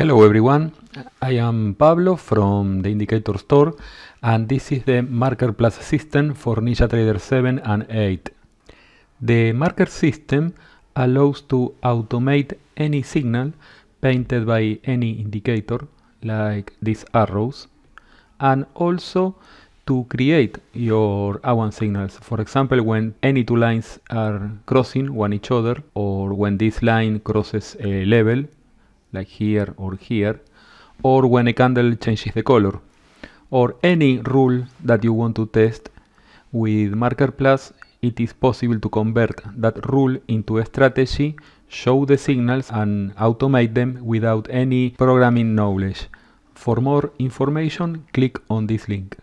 Hello everyone, I am Pablo from the Indicator Store and this is the Marker Plus system for NinjaTrader 7 and 8. The Marker system allows to automate any signal painted by any indicator like these arrows and also to create your A1 signals. For example, when any two lines are crossing one each other or when this line crosses a level like here or here, or when a candle changes the color, or any rule that you want to test with Marker Plus, it is possible to convert that rule into a strategy, show the signals and automate them without any programming knowledge. For more information, click on this link.